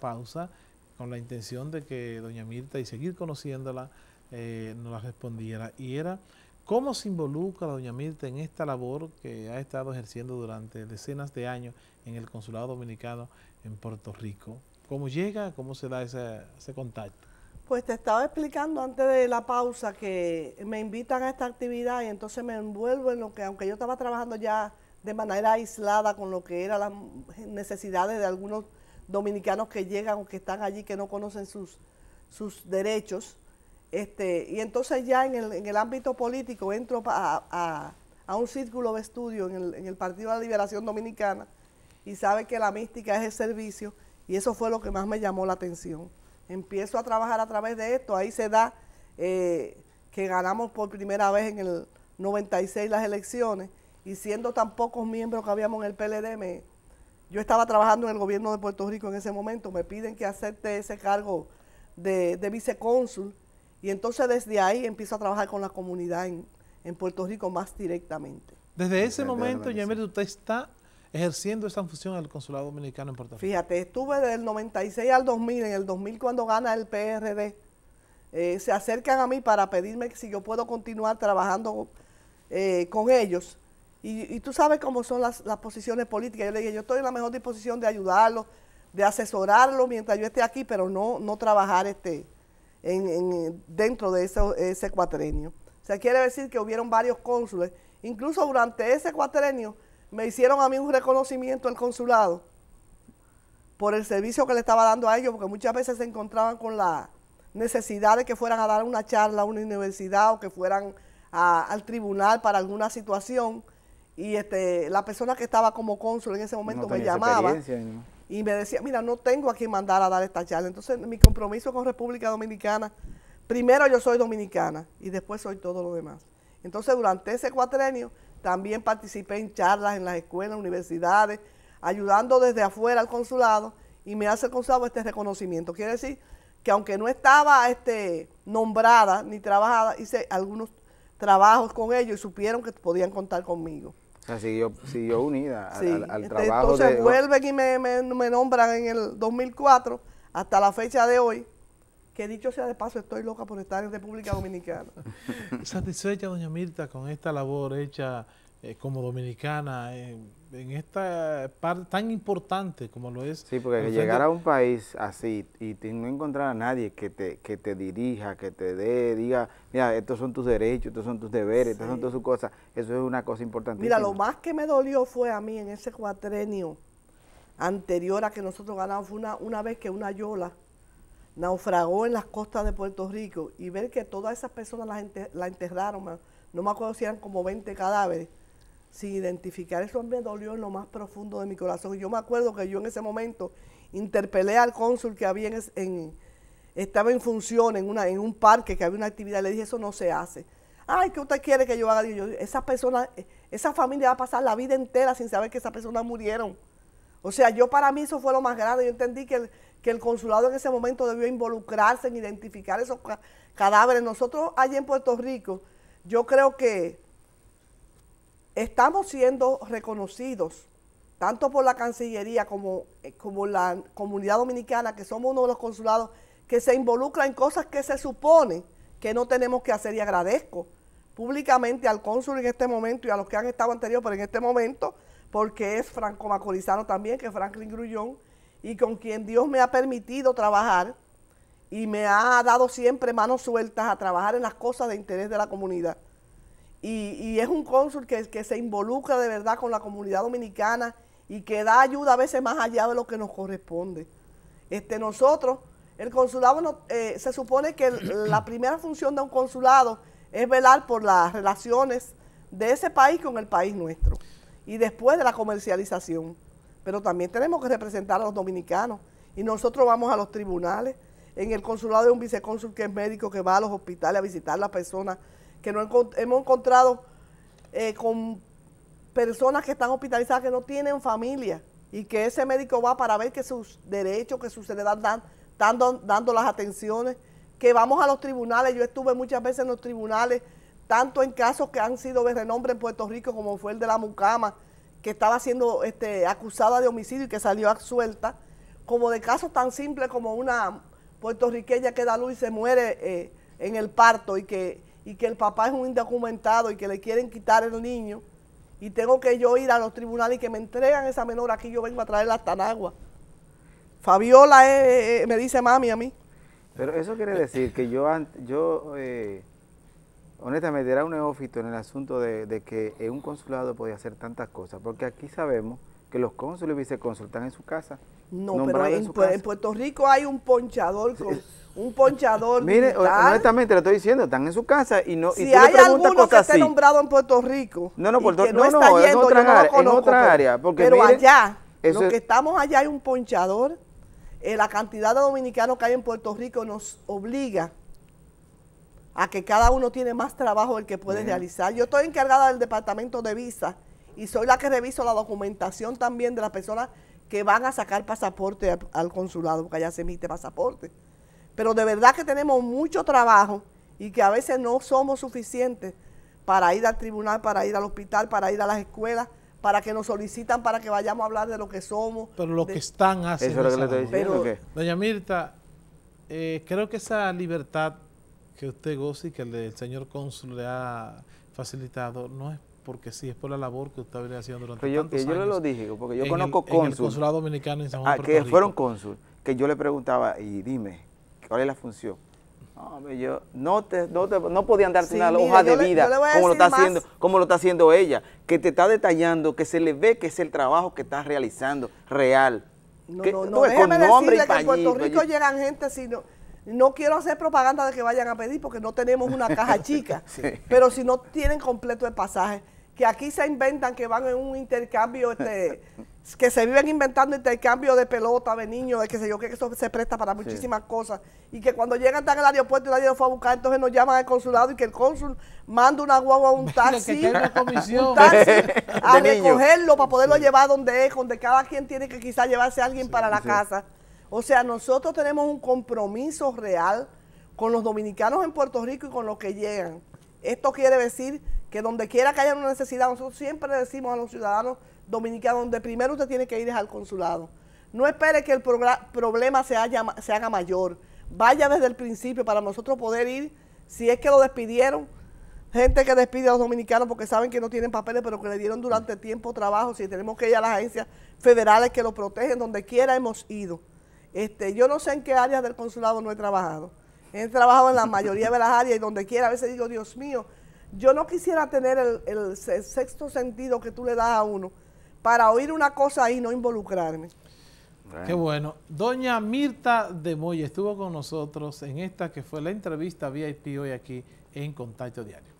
pausa con la intención de que doña Mirta y seguir conociéndola eh, nos la respondiera y era cómo se involucra doña Mirta en esta labor que ha estado ejerciendo durante decenas de años en el consulado dominicano en Puerto Rico. ¿Cómo llega? ¿Cómo se da ese, ese contacto? Pues te estaba explicando antes de la pausa que me invitan a esta actividad y entonces me envuelvo en lo que, aunque yo estaba trabajando ya de manera aislada con lo que eran las necesidades de algunos dominicanos que llegan o que están allí que no conocen sus, sus derechos. Este, y entonces ya en el, en el ámbito político entro a, a, un círculo de estudio en el, Partido de la Liberación Dominicana y sabe que la mística es el servicio y eso fue lo que más me llamó la atención. Empiezo a trabajar a través de esto, ahí se da eh, que ganamos por primera vez en el 96 las elecciones y siendo tan pocos miembros que habíamos en el PLD me, yo estaba trabajando en el gobierno de Puerto Rico en ese momento, me piden que acepte ese cargo de, de vicecónsul y entonces desde ahí empiezo a trabajar con la comunidad en, Puerto Rico más directamente. Desde ese momento, Yemel, usted está ejerciendo esa función en el Consulado Dominicano en Puerto Rico. Fíjate, estuve del 96 al 2000, en el 2000 cuando gana el PRD, eh, se acercan a mí para pedirme si yo puedo continuar trabajando eh, con ellos. Y, tú sabes cómo son las, posiciones políticas. Yo le dije, yo estoy en la mejor disposición de ayudarlo, de asesorarlo mientras yo esté aquí, pero no, no trabajar este, en, dentro de ese, ese cuatrenio. O sea, quiere decir que hubieron varios cónsules. Incluso durante ese cuatrenio me hicieron a mí un reconocimiento al consulado por el servicio que le estaba dando a ellos, porque muchas veces se encontraban con la necesidad de que fueran a dar una charla a una universidad o que fueran al tribunal para alguna situación. Y este, la persona que estaba como cónsul en ese momento me llamaba y me decía, mira, no tengo a quien mandar a dar esta charla. Entonces, mi compromiso con República Dominicana, primero yo soy dominicana y después soy todo lo demás. Entonces, durante ese cuatrenio, también participé en charlas en las escuelas, universidades, ayudando desde afuera al consulado y me hace el consulado este reconocimiento. Quiere decir que aunque no estaba este, nombrada ni trabajada, hice algunos trabajos con ellos y supieron que podían contar conmigo siguió, unida al, este, trabajo entonces, vuelven y me, me, me, nombran en el 2004 hasta la fecha de hoy, que dicho sea de paso, estoy loca por estar en República Dominicana. Satisfecha, doña Mirta, con esta labor hecha eh, como dominicana en esta parte tan importante como lo es. Sí, porque llegar a un país así y no encontrar a nadie que te, que te dirija, que te dé, diga, mira, estos son tus derechos, estos son tus deberes, estas son todas sus cosas, eso es una cosa importante. Mira, lo más que me dolió fue a mí en ese cuatrenio anterior a que nosotros ganamos, fue una, una vez que una yola naufragó en las costas de Puerto Rico y ver que todas esas personas las, la enterraron, no me acuerdo si eran como 20 cadáveres sin identificar. Eso me dolió en lo más profundo de mi corazón. Yo me acuerdo que yo en ese momento interpelé al cónsul que había en, estaba en función en, una, en un parque, que había una actividad, le dije, eso no se hace. Ay, ¿qué usted quiere que yo haga? esa persona, esa familia va a pasar la vida entera sin saber que esas personas murieron. O sea, yo para mí eso fue lo más grande. Yo entendí que el, consulado en ese momento debió involucrarse en identificar esos cadáveres. Nosotros allí en Puerto Rico, yo creo que Estamos siendo reconocidos tanto por la Cancillería como, eh, como la comunidad dominicana, que somos uno de los consulados que se involucra en cosas que se supone que no tenemos que hacer y agradezco públicamente al cónsul en este momento y a los que han estado anterior, pero en este momento, porque es franco macorizano también, que es Franklin Grullón, y con quien Dios me ha permitido trabajar y me ha dado siempre manos sueltas a trabajar en las cosas de interés de la comunidad. Y, es un cónsul que, se involucra de verdad con la comunidad dominicana y que da ayuda a veces más allá de lo que nos corresponde. Este, nosotros, el consulado, eh, se supone que la primera función de un consulado es velar por las relaciones de ese país con el país nuestro y después de la comercialización. Pero también tenemos que representar a los dominicanos y nosotros vamos a los tribunales. En el consulado hay un vicecónsul que es médico que va a los hospitales a visitar a las personas que no hemos encontrado eh, con personas que están hospitalizadas que no tienen familia y que ese médico va para ver que sus derechos, que sus edad dando, las atenciones, que vamos a los tribunales, yo estuve muchas veces en los tribunales, tanto en casos que han sido de renombre en Puerto Rico como fue el de la Mucama, que estaba siendo este, acusada de homicidio y que salió absuelta, como de casos tan simples como una puertorriqueña que da luz y se muere eh, en el parto y que y que el papá es un indocumentado y que le quieren quitar el niño y tengo que yo ir a los tribunales y que me entregan esa menor aquí, yo vengo a traerla hasta Tanagua. Fabiola eh, eh, eh, me dice mami a mí. Pero eso quiere decir que yo, yo honestamente, era un neófito en el asunto de, que un consulado podía hacer tantas cosas, porque aquí sabemos que los cónsules y vicecónsules están en su casa. No, pero en, Puerto Rico hay un ponchador con... Un ponchador. Mire, honestamente le estoy diciendo, están en su casa y no. Si hay alguno que esté nombrado en Puerto Rico. No, no, no, está yendo, en otra, área, en otra área. Porque pero allá, lo que estamos allá hay un ponchador. Eh, la cantidad de dominicanos que hay en Puerto Rico nos obliga a que cada uno tiene más trabajo del que puede realizar. Yo estoy encargada del departamento de visa y soy la que reviso la documentación también de las personas que van a sacar pasaporte al, consulado, porque allá se emite pasaporte. Pero de verdad que tenemos mucho trabajo y que a veces no somos suficientes para ir al tribunal, para ir al hospital, para ir a las escuelas, para que nos solicitan, para que vayamos a hablar de lo que somos. Pero lo que están haciendo. Doña Mirta, eh, creo que esa libertad que usted goza y que el, el señor cónsul le ha facilitado no es porque sí, es por la labor que usted viene haciendo durante pero yo, yo le lo dije, porque yo conozco En el consulado dominicano en San Juan, ah, que fueron cónsul, que yo le preguntaba, y dime, ¿cuál es la función? No, yo, no, te, no, te, podían darte una hoja de vida como lo, está haciendo, lo está haciendo ella, que te está detallando, que se le ve que es el trabajo que está realizando, real. No, que, no, no, no déjame decirle que en Puerto Rico llegan gente sino no quiero hacer propaganda de que vayan a pedir porque no tenemos una caja chica, pero si no tienen completo el pasaje, que aquí se inventan que van en un intercambio, este, que se viven inventando intercambio de pelota, de niños, de qué sé yo, que eso se presta para muchísimas cosas, y que cuando llegan están el aeropuerto y nadie los fue a buscar, entonces nos llaman al consulado y que el cónsul manda una guagua a un taxi, taxi a recogerlo para poderlo llevar donde es, donde cada quien tiene que quizás llevarse a alguien para la casa. O sea, nosotros tenemos un compromiso real con los dominicanos en Puerto Rico y con los que llegan. Esto quiere decir que donde quiera que haya una necesidad, nosotros siempre le decimos a los ciudadanos dominicanos, donde primero usted tiene que ir es al consulado. No espere que el problema se, se haga mayor. Vaya desde el principio para nosotros poder ir, si es que lo despidieron, gente que despide a los dominicanos porque saben que no tienen papeles, pero que le dieron durante tiempo trabajo, si tenemos que ir a las agencias federales que lo protegen, donde quiera hemos ido. Este, yo no sé en qué áreas del consulado no he trabajado. He trabajado en la mayoría de las áreas y donde quiera, a veces digo, Dios mío, yo no quisiera tener el, sexto sentido que tú le das a uno para oír una cosa y no involucrarme. Qué bueno. Doña Mirta de Moya estuvo con nosotros en esta que fue la entrevista VIP hoy aquí en Contacto Diario.